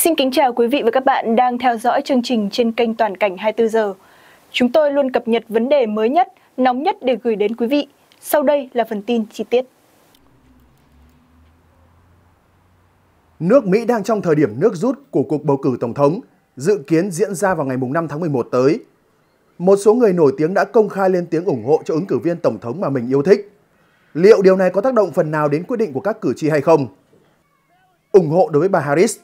Xin kính chào quý vị và các bạn đang theo dõi chương trình trên kênh Toàn cảnh 24 giờ. Chúng tôi luôn cập nhật vấn đề mới nhất, nóng nhất để gửi đến quý vị. Sau đây là phần tin chi tiết. Nước Mỹ đang trong thời điểm nước rút của cuộc bầu cử tổng thống, dự kiến diễn ra vào ngày 5 tháng 11 tới. Một số người nổi tiếng đã công khai lên tiếng ủng hộ cho ứng cử viên tổng thống mà mình yêu thích. Liệu điều này có tác động phần nào đến quyết định của các cử tri hay không? ủng hộ đối với bà Harris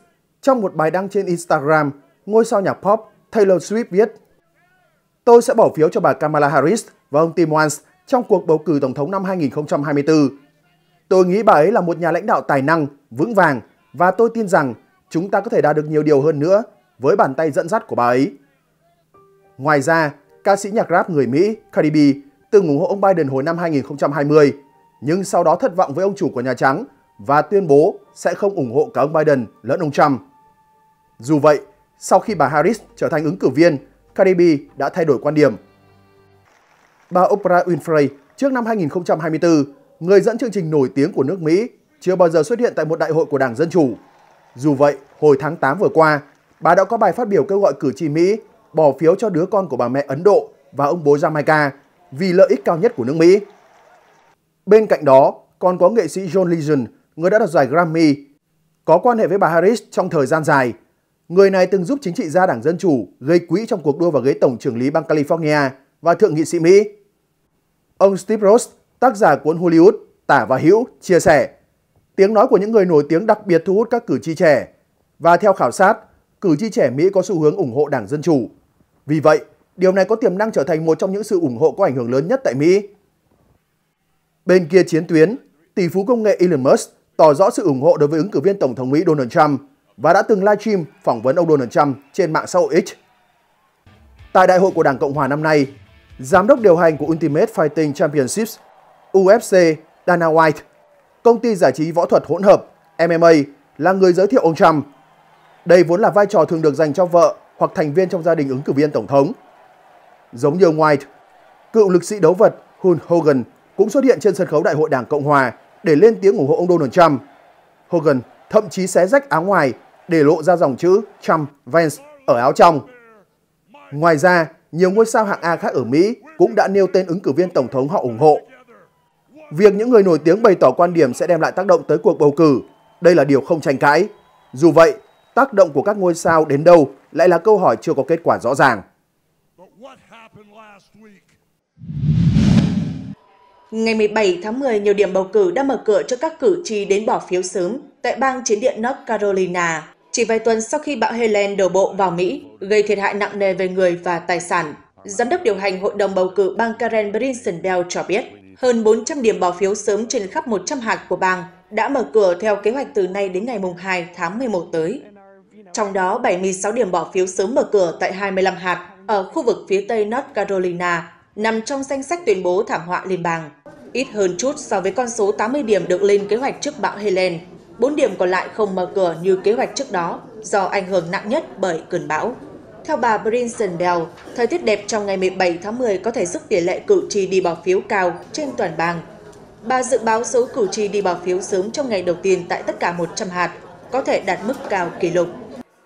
trong một bài đăng trên Instagram, ngôi sao nhạc pop Taylor Swift viết Tôi sẽ bỏ phiếu cho bà Kamala Harris và ông Tim Walz trong cuộc bầu cử tổng thống năm 2024. Tôi nghĩ bà ấy là một nhà lãnh đạo tài năng, vững vàng và tôi tin rằng chúng ta có thể đạt được nhiều điều hơn nữa với bàn tay dẫn dắt của bà ấy. Ngoài ra, ca sĩ nhạc rap người Mỹ Cardi B từng ủng hộ ông Biden hồi năm 2020, nhưng sau đó thất vọng với ông chủ của Nhà Trắng và tuyên bố sẽ không ủng hộ cả ông Biden lẫn ông Trump. Dù vậy, sau khi bà Harris trở thành ứng cử viên, Caribbean đã thay đổi quan điểm. Bà Oprah Winfrey trước năm 2024, người dẫn chương trình nổi tiếng của nước Mỹ, chưa bao giờ xuất hiện tại một đại hội của Đảng Dân Chủ. Dù vậy, hồi tháng 8 vừa qua, bà đã có bài phát biểu kêu gọi cử tri Mỹ bỏ phiếu cho đứa con của bà mẹ Ấn Độ và ông bố Jamaica vì lợi ích cao nhất của nước Mỹ. Bên cạnh đó, còn có nghệ sĩ John Legend, người đã đoạt giải Grammy, có quan hệ với bà Harris trong thời gian dài – Người này từng giúp chính trị gia đảng Dân Chủ gây quỹ trong cuộc đua vào ghế Tổng trưởng lý bang California và Thượng nghị sĩ Mỹ. Ông Steve Ross, tác giả cuốn Hollywood, Tả và Hữu, chia sẻ Tiếng nói của những người nổi tiếng đặc biệt thu hút các cử tri trẻ và theo khảo sát, cử tri trẻ Mỹ có xu hướng ủng hộ đảng Dân Chủ. Vì vậy, điều này có tiềm năng trở thành một trong những sự ủng hộ có ảnh hưởng lớn nhất tại Mỹ. Bên kia chiến tuyến, tỷ phú công nghệ Elon Musk tỏ rõ sự ủng hộ đối với ứng cử viên Tổng thống Mỹ Donald Trump – và đã từng livestream phỏng vấn ông Donald Trump trên mạng xã hội X. Tại đại hội của Đảng Cộng hòa năm nay, giám đốc điều hành của Ultimate Fighting Championships, UFC, Dana White, công ty giải trí võ thuật hỗn hợp MMA là người giới thiệu ông Trump. Đây vốn là vai trò thường được dành cho vợ hoặc thành viên trong gia đình ứng cử viên tổng thống. Giống như ông White, cựu lực sĩ đấu vật Hulk Hogan cũng xuất hiện trên sân khấu đại hội Đảng Cộng hòa để lên tiếng ủng hộ ông Donald Trump. Hogan thậm chí xé rách áo ngoài để lộ ra dòng chữ Trump Vance ở áo trong. Ngoài ra, nhiều ngôi sao hạng A khác ở Mỹ cũng đã nêu tên ứng cử viên tổng thống họ ủng hộ. Việc những người nổi tiếng bày tỏ quan điểm sẽ đem lại tác động tới cuộc bầu cử, đây là điều không tranh cãi. Dù vậy, tác động của các ngôi sao đến đâu lại là câu hỏi chưa có kết quả rõ ràng. Ngày 17 tháng 10, nhiều điểm bầu cử đã mở cửa cho các cử tri đến bỏ phiếu sớm tại bang chiến địa North Carolina, chỉ vài tuần sau khi bão Helen đổ bộ vào Mỹ, gây thiệt hại nặng nề về người và tài sản. Giám đốc điều hành Hội đồng bầu cử bang Karen Brinson Bell cho biết, hơn 400 điểm bỏ phiếu sớm trên khắp 100 hạt của bang đã mở cửa theo kế hoạch từ nay đến ngày 2 tháng 11 tới. Trong đó, 76 điểm bỏ phiếu sớm mở cửa tại 25 hạt ở khu vực phía tây North Carolina nằm trong danh sách tuyên bố thảm họa liên bang, ít hơn chút so với con số 80 điểm được lên kế hoạch trước bão Helen. 4 điểm còn lại không mở cửa như kế hoạch trước đó do ảnh hưởng nặng nhất bởi cơn bão. Theo bà Brinson Bell, thời tiết đẹp trong ngày 17 tháng 10 có thể giúp tỷ lệ cử tri đi bỏ phiếu cao trên toàn bang. Bà dự báo số cử tri đi bỏ phiếu sớm trong ngày đầu tiên tại tất cả 100 hạt có thể đạt mức cao kỷ lục.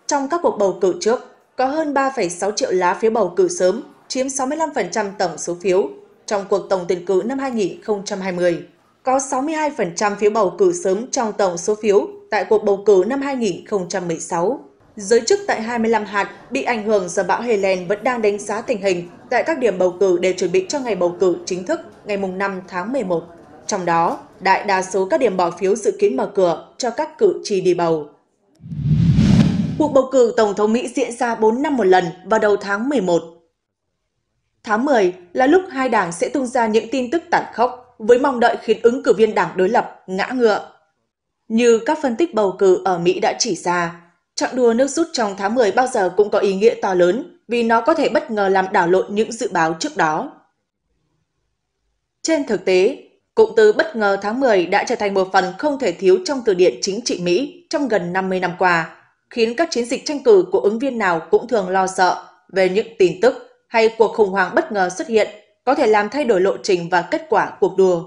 Trong các cuộc bầu cử trước, có hơn 3,6 triệu lá phiếu bầu cử sớm chiếm 65% tổng số phiếu trong cuộc tổng tuyển cử năm 2020. Có 62% phiếu bầu cử sớm trong tổng số phiếu tại cuộc bầu cử năm 2016. Giới chức tại 25 hạt bị ảnh hưởng do bão Helen vẫn đang đánh giá tình hình tại các điểm bầu cử để chuẩn bị cho ngày bầu cử chính thức ngày 5 tháng 11. Trong đó, đại đa số các điểm bỏ phiếu dự kiến mở cửa cho các cử tri đi bầu. Cuộc bầu cử Tổng thống Mỹ diễn ra 4 năm một lần vào đầu tháng 11 Tháng 10 là lúc hai đảng sẽ tung ra những tin tức tàn khốc với mong đợi khiến ứng cử viên đảng đối lập ngã ngựa. Như các phân tích bầu cử ở Mỹ đã chỉ ra, trận đua nước rút trong tháng 10 bao giờ cũng có ý nghĩa to lớn vì nó có thể bất ngờ làm đảo lộn những dự báo trước đó. Trên thực tế, cụm từ bất ngờ tháng 10 đã trở thành một phần không thể thiếu trong từ điển chính trị Mỹ trong gần 50 năm qua, khiến các chiến dịch tranh cử của ứng viên nào cũng thường lo sợ về những tin tức hay cuộc khủng hoảng bất ngờ xuất hiện có thể làm thay đổi lộ trình và kết quả cuộc đua.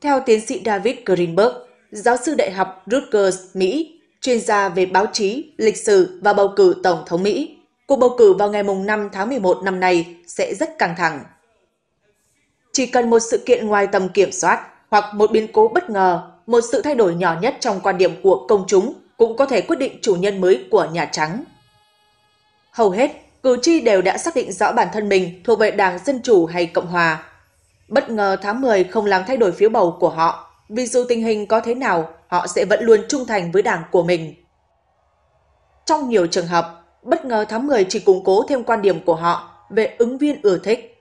Theo tiến sĩ David Greenberg, giáo sư đại học Rutgers, Mỹ, chuyên gia về báo chí, lịch sử và bầu cử Tổng thống Mỹ, cuộc bầu cử vào ngày 5 tháng 11 năm nay sẽ rất căng thẳng. Chỉ cần một sự kiện ngoài tầm kiểm soát hoặc một biến cố bất ngờ, một sự thay đổi nhỏ nhất trong quan điểm của công chúng cũng có thể quyết định chủ nhân mới của Nhà Trắng. Hầu hết cử tri đều đã xác định rõ bản thân mình thuộc về Đảng Dân Chủ hay Cộng Hòa. Bất ngờ tháng 10 không làm thay đổi phiếu bầu của họ, vì dù tình hình có thế nào, họ sẽ vẫn luôn trung thành với đảng của mình. Trong nhiều trường hợp, bất ngờ tháng 10 chỉ củng cố thêm quan điểm của họ về ứng viên ưa thích.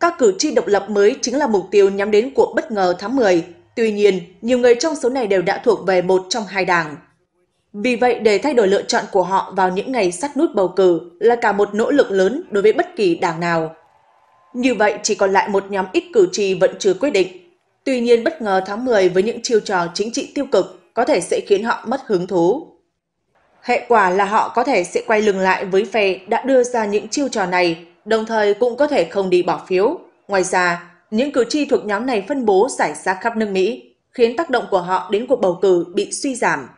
Các cử tri độc lập mới chính là mục tiêu nhắm đến của bất ngờ tháng 10. Tuy nhiên, nhiều người trong số này đều đã thuộc về một trong hai đảng. Vì vậy, để thay đổi lựa chọn của họ vào những ngày sát nút bầu cử là cả một nỗ lực lớn đối với bất kỳ đảng nào. Như vậy, chỉ còn lại một nhóm ít cử tri vẫn chưa quyết định. Tuy nhiên, bất ngờ tháng 10 với những chiêu trò chính trị tiêu cực có thể sẽ khiến họ mất hứng thú. Hệ quả là họ có thể sẽ quay lưng lại với phe đã đưa ra những chiêu trò này, đồng thời cũng có thể không đi bỏ phiếu. Ngoài ra, những cử tri thuộc nhóm này phân bố giải ra khắp nước Mỹ, khiến tác động của họ đến cuộc bầu cử bị suy giảm.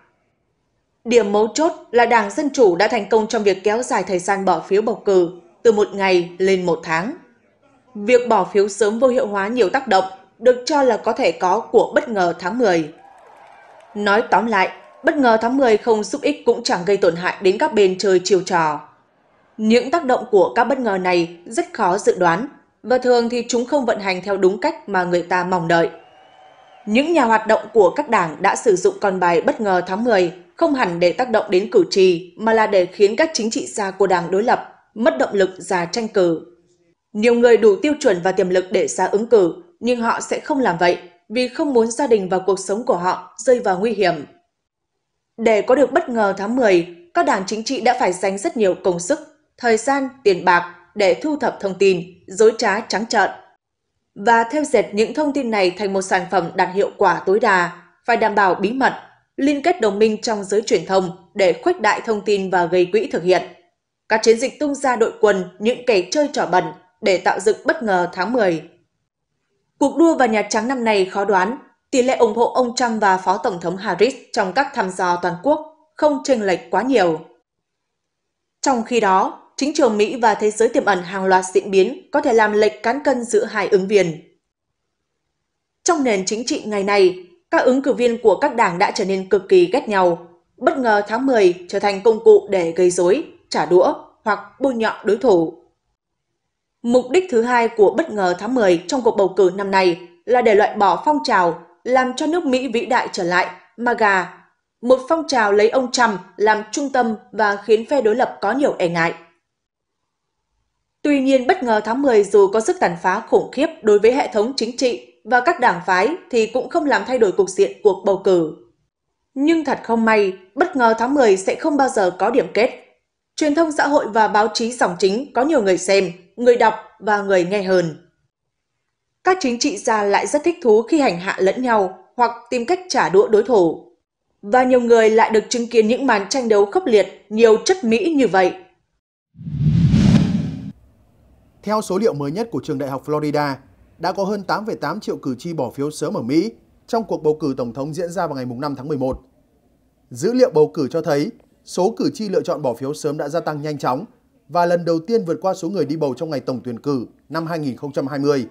Điểm mấu chốt là Đảng Dân Chủ đã thành công trong việc kéo dài thời gian bỏ phiếu bầu cử từ một ngày lên một tháng. Việc bỏ phiếu sớm vô hiệu hóa nhiều tác động được cho là có thể có của bất ngờ tháng 10. Nói tóm lại, bất ngờ tháng 10 không giúp ích cũng chẳng gây tổn hại đến các bên chơi chiều trò. Những tác động của các bất ngờ này rất khó dự đoán và thường thì chúng không vận hành theo đúng cách mà người ta mong đợi. Những nhà hoạt động của các đảng đã sử dụng con bài bất ngờ tháng 10 không hẳn để tác động đến cử tri mà là để khiến các chính trị gia của đảng đối lập mất động lực ra tranh cử. Nhiều người đủ tiêu chuẩn và tiềm lực để ra ứng cử, nhưng họ sẽ không làm vậy vì không muốn gia đình và cuộc sống của họ rơi vào nguy hiểm. Để có được bất ngờ tháng 10, các đảng chính trị đã phải dành rất nhiều công sức, thời gian, tiền bạc để thu thập thông tin, dối trá trắng trợn. Và theo dệt những thông tin này thành một sản phẩm đạt hiệu quả tối đa, phải đảm bảo bí mật, liên kết đồng minh trong giới truyền thông để khuếch đại thông tin và gây quỹ thực hiện. Các chiến dịch tung ra đội quân những kẻ chơi trò bẩn để tạo dựng bất ngờ tháng 10. Cuộc đua vào Nhà Trắng năm nay khó đoán, tỷ lệ ủng hộ ông Trump và Phó Tổng thống Harris trong các thăm dò toàn quốc không chênh lệch quá nhiều. Trong khi đó, chính trường Mỹ và thế giới tiềm ẩn hàng loạt diễn biến có thể làm lệch cán cân giữa hai ứng viên. Trong nền chính trị ngày nay, các ứng cử viên của các đảng đã trở nên cực kỳ ghét nhau. Bất ngờ tháng 10 trở thành công cụ để gây rối, trả đũa hoặc bôi nhọ đối thủ. Mục đích thứ hai của bất ngờ tháng 10 trong cuộc bầu cử năm nay là để loại bỏ phong trào làm cho nước Mỹ vĩ đại trở lại, MAGA, một phong trào lấy ông Trump làm trung tâm và khiến phe đối lập có nhiều e ngại. Tuy nhiên, bất ngờ tháng 10 dù có sức tàn phá khủng khiếp đối với hệ thống chính trị và các đảng phái thì cũng không làm thay đổi cục diện cuộc bầu cử. Nhưng thật không may, bất ngờ tháng 10 sẽ không bao giờ có điểm kết. Truyền thông xã hội và báo chí sòng chính có nhiều người xem, người đọc và người nghe hơn. Các chính trị gia lại rất thích thú khi hành hạ lẫn nhau hoặc tìm cách trả đũa đối thủ. Và nhiều người lại được chứng kiến những màn tranh đấu khốc liệt, nhiều chất mỹ như vậy. Theo số liệu mới nhất của trường đại học Florida, đã có hơn 8,8 triệu cử tri bỏ phiếu sớm ở Mỹ trong cuộc bầu cử tổng thống diễn ra vào ngày 5 tháng 11. Dữ liệu bầu cử cho thấy số cử tri lựa chọn bỏ phiếu sớm đã gia tăng nhanh chóng và lần đầu tiên vượt qua số người đi bầu trong ngày tổng tuyển cử năm 2020.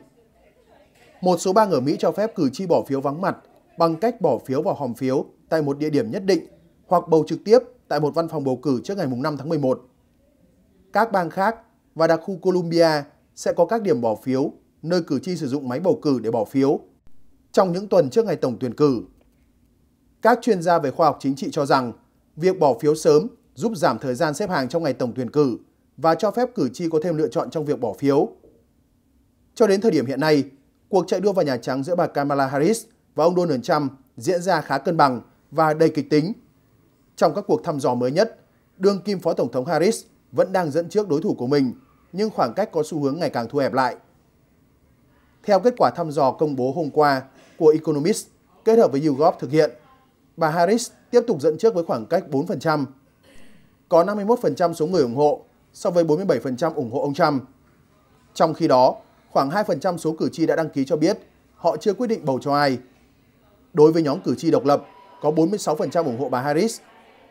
Một số bang ở Mỹ cho phép cử tri bỏ phiếu vắng mặt bằng cách bỏ phiếu vào hòm phiếu tại một địa điểm nhất định hoặc bầu trực tiếp tại một văn phòng bầu cử trước ngày 5 tháng 11. Các bang khác và đặc khu Columbia sẽ có các điểm bỏ phiếu nơi cử tri sử dụng máy bầu cử để bỏ phiếu trong những tuần trước ngày tổng tuyển cử. Các chuyên gia về khoa học chính trị cho rằng việc bỏ phiếu sớm giúp giảm thời gian xếp hàng trong ngày tổng tuyển cử và cho phép cử tri có thêm lựa chọn trong việc bỏ phiếu. Cho đến thời điểm hiện nay, cuộc chạy đua vào Nhà Trắng giữa bà Kamala Harris và ông Donald Trump diễn ra khá cân bằng và đầy kịch tính. Trong các cuộc thăm dò mới nhất, đương kim Phó Tổng thống Harris vẫn đang dẫn trước đối thủ của mình, nhưng khoảng cách có xu hướng ngày càng thu hẹp lại theo kết quả thăm dò công bố hôm qua của Economist kết hợp với YouGov thực hiện. Bà Harris tiếp tục dẫn trước với khoảng cách 4%, có 51% số người ủng hộ so với 47% ủng hộ ông Trump. Trong khi đó, khoảng 2% số cử tri đã đăng ký cho biết họ chưa quyết định bầu cho ai. Đối với nhóm cử tri độc lập, có 46% ủng hộ bà Harris,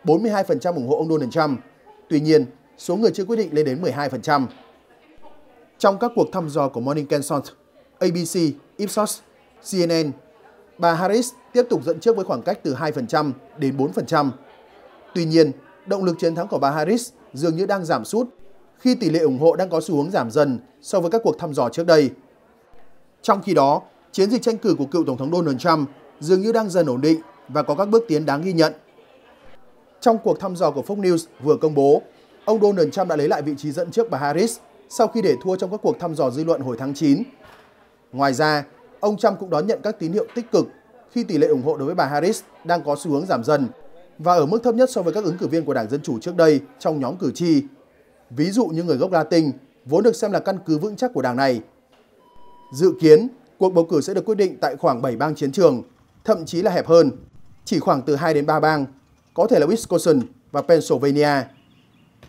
42% ủng hộ ông Donald Trump. Tuy nhiên, số người chưa quyết định lên đến 12%. Trong các cuộc thăm dò của Morning Consult, ABC, Ipsos, CNN, bà Harris tiếp tục dẫn trước với khoảng cách từ 2% đến 4%. Tuy nhiên, động lực chiến thắng của bà Harris dường như đang giảm sút khi tỷ lệ ủng hộ đang có xu hướng giảm dần so với các cuộc thăm dò trước đây. Trong khi đó, chiến dịch tranh cử của cựu Tổng thống Donald Trump dường như đang dần ổn định và có các bước tiến đáng ghi nhận. Trong cuộc thăm dò của Fox News vừa công bố, ông Donald Trump đã lấy lại vị trí dẫn trước bà Harris sau khi để thua trong các cuộc thăm dò dư luận hồi tháng 9 Ngoài ra, ông Trump cũng đón nhận các tín hiệu tích cực khi tỷ lệ ủng hộ đối với bà Harris đang có xu hướng giảm dần và ở mức thấp nhất so với các ứng cử viên của Đảng Dân Chủ trước đây trong nhóm cử tri. Ví dụ như người gốc Latin, vốn được xem là căn cứ vững chắc của đảng này. Dự kiến, cuộc bầu cử sẽ được quyết định tại khoảng 7 bang chiến trường, thậm chí là hẹp hơn, chỉ khoảng từ 2 đến 3 bang, có thể là Wisconsin và Pennsylvania.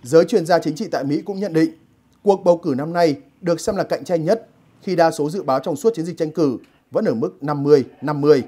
Giới chuyên gia chính trị tại Mỹ cũng nhận định, cuộc bầu cử năm nay được xem là cạnh tranh nhất khi đa số dự báo trong suốt chiến dịch tranh cử vẫn ở mức 50-50.